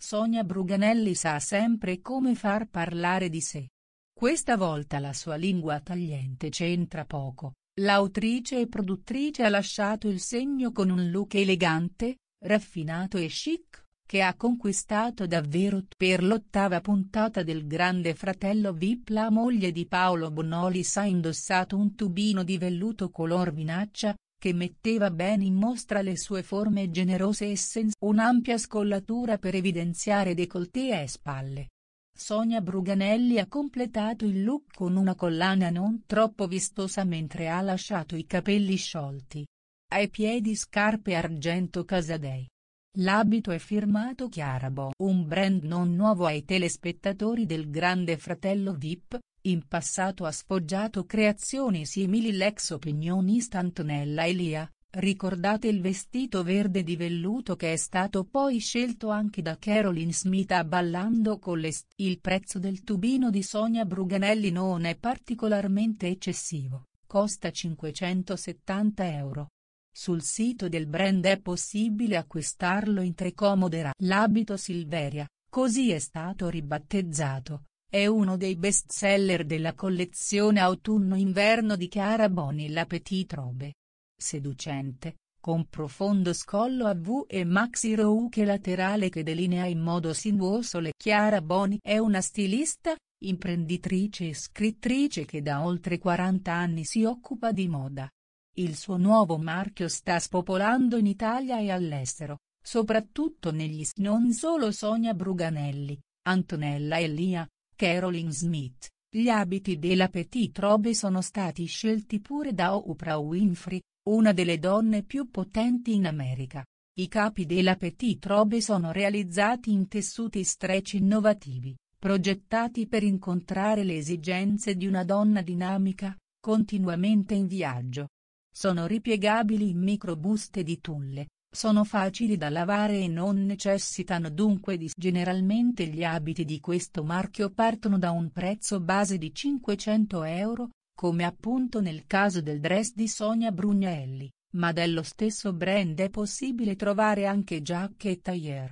Sonia Bruganelli sa sempre come far parlare di sé. Questa volta la sua lingua tagliente c'entra poco, l'autrice e produttrice ha lasciato il segno con un look elegante, raffinato e chic, che ha conquistato davvero per l'ottava puntata del Grande Fratello Vip la moglie di Paolo Bonoli sa indossato un tubino di velluto color vinaccia, che metteva ben in mostra le sue forme generose e senza un'ampia scollatura per evidenziare décolleté e spalle. Sonia Bruganelli ha completato il look con una collana non troppo vistosa mentre ha lasciato i capelli sciolti. Ai piedi scarpe argento Casadei. L'abito è firmato Chiarabo, un brand non nuovo ai telespettatori del Grande Fratello Vip, in passato ha sfoggiato creazioni simili l'ex opinionista Antonella Elia, ricordate il vestito verde di velluto che è stato poi scelto anche da Caroline Smith a Ballando con le st Il prezzo del tubino di Sonia Bruganelli non è particolarmente eccessivo, costa 570 euro. Sul sito del brand è possibile acquistarlo in tre comode L'abito Silveria, così è stato ribattezzato è uno dei best seller della collezione autunno-inverno di Chiara Boni La Petite Robe. Seducente, con profondo scollo a V e maxi rouche laterale che delinea in modo sinuoso le Chiara Boni è una stilista, imprenditrice e scrittrice che da oltre 40 anni si occupa di moda. Il suo nuovo marchio sta spopolando in Italia e all'estero, soprattutto negli s non solo Sonia Bruganelli, Antonella e Lia, Caroline Smith, gli abiti della Petit Robe sono stati scelti pure da Oprah Winfrey, una delle donne più potenti in America. I capi della Petit Robe sono realizzati in tessuti stretch innovativi, progettati per incontrare le esigenze di una donna dinamica, continuamente in viaggio. Sono ripiegabili in microbuste di tulle, sono facili da lavare e non necessitano dunque di generalmente gli abiti di questo marchio partono da un prezzo base di 500 euro, come appunto nel caso del dress di Sonia Brugnelli, ma dello stesso brand è possibile trovare anche giacche e tailleur.